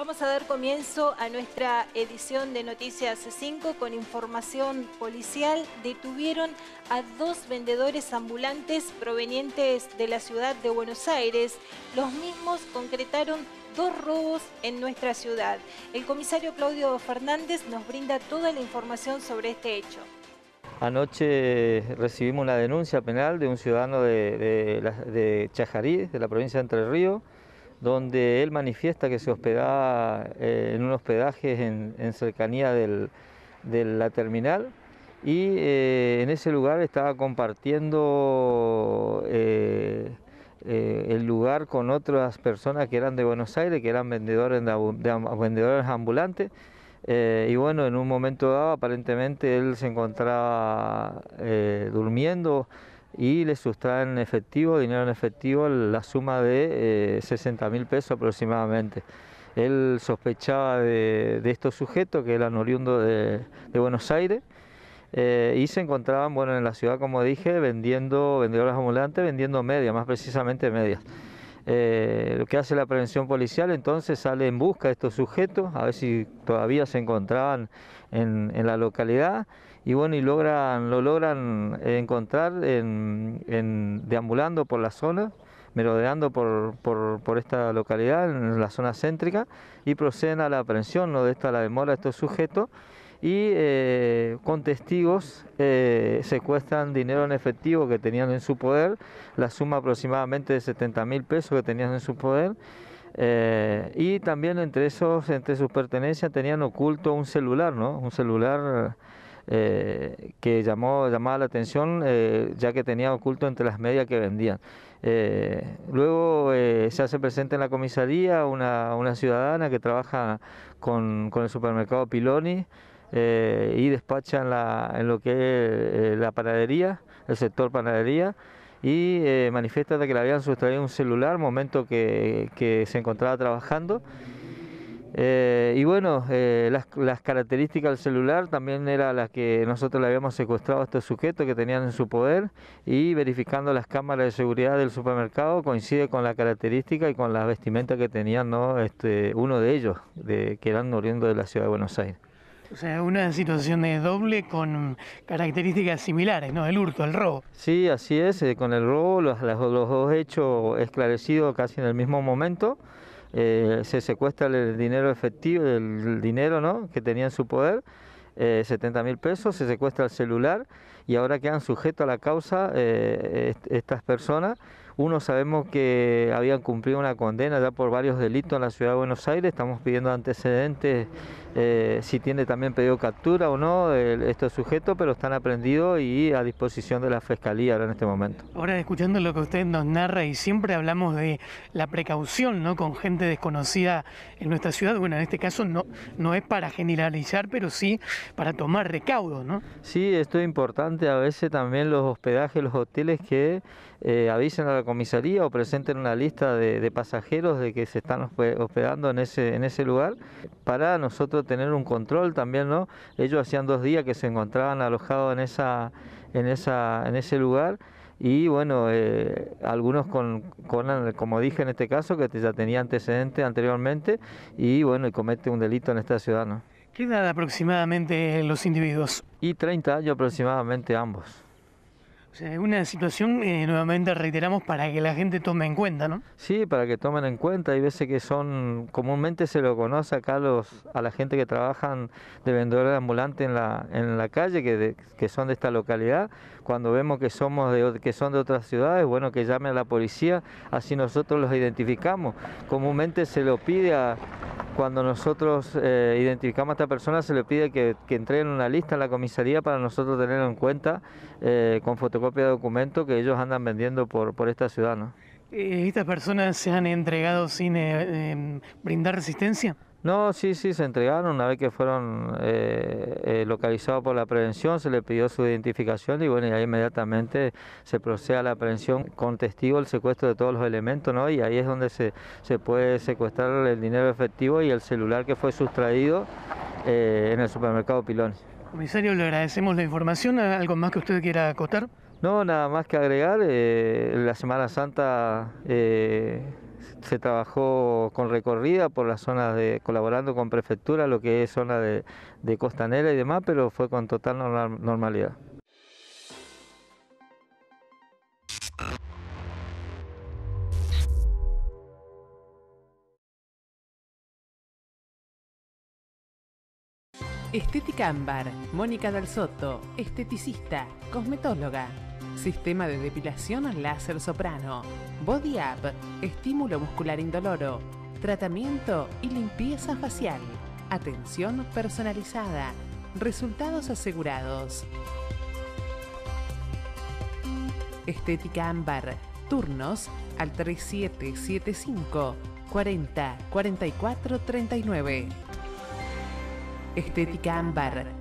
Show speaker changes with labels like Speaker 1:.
Speaker 1: Vamos a dar comienzo a nuestra edición de Noticias 5 con información policial. Detuvieron a dos vendedores ambulantes provenientes de la ciudad de Buenos Aires. Los mismos concretaron dos robos en nuestra ciudad. El comisario Claudio Fernández nos brinda toda la información sobre este hecho. Anoche recibimos una denuncia penal de un ciudadano de, de, de Chajarí, de la provincia de Entre Ríos, donde él manifiesta que se hospedaba eh, en un hospedaje en, cercanía de la terminal y eh, en ese lugar estaba compartiendo eh, el lugar con otras personas que eran de Buenos Aires, que eran vendedores, vendedores ambulantes. y bueno, en un momento dado aparentemente él se encontraba durmiendo y le sustraen efectivo, dinero en efectivo, la suma de eh, 60 mil pesos aproximadamente. Él sospechaba de, estos sujetos que eran oriundos de, Buenos Aires eh, y se encontraban bueno, en la ciudad, como dije, vendiendo, vendedores ambulantes, vendiendo medias, más precisamente medias. Eh, lo que hace la prevención policial entonces sale en busca de estos sujetos, a ver si todavía se encontraban en la localidad y bueno, y logran, lo logran encontrar en, deambulando por la zona, merodeando por, esta localidad, en la zona céntrica, y proceden a la aprehensión, no de esta la demora de estos sujetos, y eh, con testigos eh, secuestran dinero en efectivo que tenían en su poder, la suma aproximadamente de 70 mil pesos que tenían en su poder, eh, y también entre esos, entre sus pertenencias tenían oculto un celular, ¿no? Un celular eh, que llamó, llamaba la atención eh, ya que tenía oculto entre las medias que vendían. Eh, luego se hace presente en la comisaría una, ciudadana que trabaja con, el supermercado Piloni y despacha en, lo que es la panadería, el sector panadería y manifiesta que le habían sustraído un celular momento que, que se encontraba trabajando eh, y bueno, eh, las, características del celular también era las que nosotros le habíamos secuestrado a estos sujetos que tenían en su poder y verificando las cámaras de seguridad del supermercado coincide con la característica y con las vestimentas que tenían este, uno de ellos, que eran oriundos de la ciudad de Buenos Aires.
Speaker 2: O sea, una situación de doble con características similares, ¿no? El hurto, el robo.
Speaker 1: Sí, así es, eh, con el robo los, los dos hechos esclarecidos casi en el mismo momento. Eh, se secuestra el dinero efectivo, el dinero que tenía en su poder, eh, 70 mil pesos, se secuestra el celular y ahora quedan sujetos a la causa eh, estas personas uno sabemos que habían cumplido una condena ya por varios delitos en la ciudad de Buenos Aires, estamos pidiendo antecedentes, eh, si tiene también pedido captura o no el, estos sujetos, pero están aprendidos y a disposición de la Fiscalía ahora en este momento.
Speaker 2: Ahora, escuchando lo que usted nos narra y siempre hablamos de la precaución ¿no? con gente desconocida en nuestra ciudad, bueno, en este caso no, no es para generalizar, pero sí para tomar recaudo, ¿no?
Speaker 1: Sí, esto es importante, a veces también los hospedajes, los hoteles que eh, avisan a la comisaría o presenten una lista de, pasajeros de que se están hospedando en ese, en ese lugar para nosotros tener un control también, ¿no? Ellos hacían dos días que se encontraban alojados en, esa, en, esa, en ese lugar y bueno, eh, algunos con, como dije en este caso, que ya tenía antecedentes anteriormente y bueno, y comete un delito en esta ciudad, ¿no? ¿Qué edad aproximadamente los individuos? Y 30 años aproximadamente ambos es una situación, eh, nuevamente reiteramos, para que
Speaker 2: la gente tome en cuenta, ¿no?
Speaker 1: Sí, para que tomen en cuenta. Hay veces que son, comúnmente se lo conoce acá los, a la gente que trabajan de vendedores ambulantes en la, en la calle, que, son de esta localidad. Cuando vemos que, somos de, que son de otras ciudades, bueno, que llamen a la policía, así nosotros los identificamos. Comúnmente se lo pide a, cuando nosotros eh, identificamos a esta persona se le pide que, entreguen una lista a la comisaría para nosotros tenerlo en cuenta eh, con fotocopia de documento que ellos andan vendiendo por, esta ciudad. ¿no?
Speaker 2: Eh, ¿Estas personas se han entregado sin em, brindar resistencia?
Speaker 1: No, sí, sí, se entregaron una vez que fueron eh, eh, localizados por la prevención, se le pidió su identificación y bueno, y ahí inmediatamente se procede a la prevención con testigo el secuestro de todos los elementos, ¿no? Y ahí es donde se, se puede secuestrar el dinero efectivo y el celular que fue sustraído eh, en el supermercado Pilones.
Speaker 2: Comisario, le agradecemos la información. ¿Algo más que usted quiera acotar?
Speaker 1: No, nada más que agregar. la Semana Santa se trabajó con recorrida por las zonas de, colaborando con prefectura, lo que es zona de, de costanera y demás, pero fue con total normalidad. Estética Ámbar, Mónica Dal Soto,
Speaker 2: esteticista, cosmetóloga. Sistema de depilación láser soprano. Body Up. Estímulo muscular indoloro. Tratamiento y limpieza facial. Atención personalizada. Resultados asegurados. Estética Ámbar. Turnos al 3775 40 39.
Speaker 1: Estética Ámbar